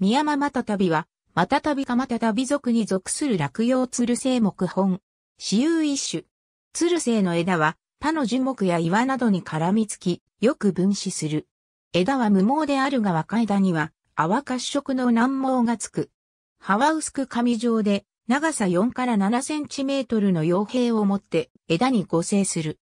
ミヤママタタビは、マタタビかタビ族に属する落葉ツ鶴生木本。私有一種。セイの枝は、他の樹木や岩などに絡みつき、よく分子する。枝は無毛であるが若枝には、泡褐色の軟毛がつく。葉は薄く紙状で、長さ4から7センチメートルの傭兵を持って枝に合成する。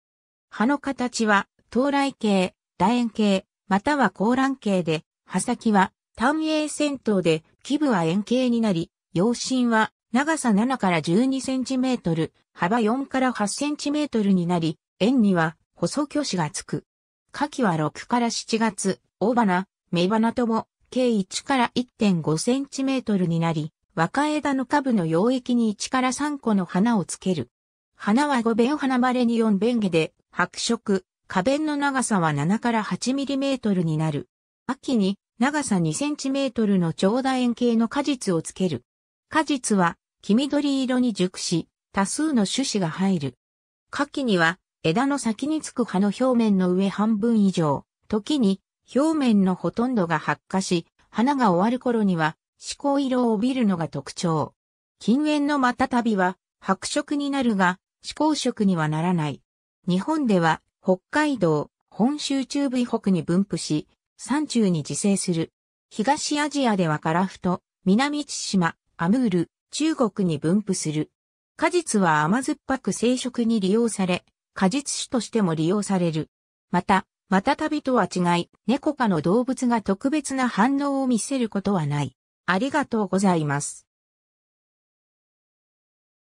葉の形は、到来形、楕円形、または高卵形で、葉先は単鋭戦闘で基部は円形になり、陽身は長さ7から12センチメートル、幅4から8センチメートルになり、円には細巨子がつく。下記は6から7月、大花、芽花とも、計1から1.5センチメートルになり、若枝の下部の溶液に1から3個の花をつける。花は5弁花晴れに4弁下で、白色、花弁の長さは7から8ミリメートルになる。秋に長さ2センチメートルの長楕円形の果実をつける。果実は黄緑色に熟し、多数の種子が入る。夏季には枝の先につく葉の表面の上半分以上、時に表面のほとんどが発火し、花が終わる頃には、思考色を帯びるのが特徴。禁煙のまたたびは、白色になるが、思考色にはならない。日本では、北海道、本州中部以北に分布し、山中に自生する。東アジアではカラフト、南千島、アムール、中国に分布する。果実は甘酸っぱく生殖に利用され、果実種としても利用される。また、マタタビとは違い、猫科の動物が特別な反応を見せることはない。ありがとうございます。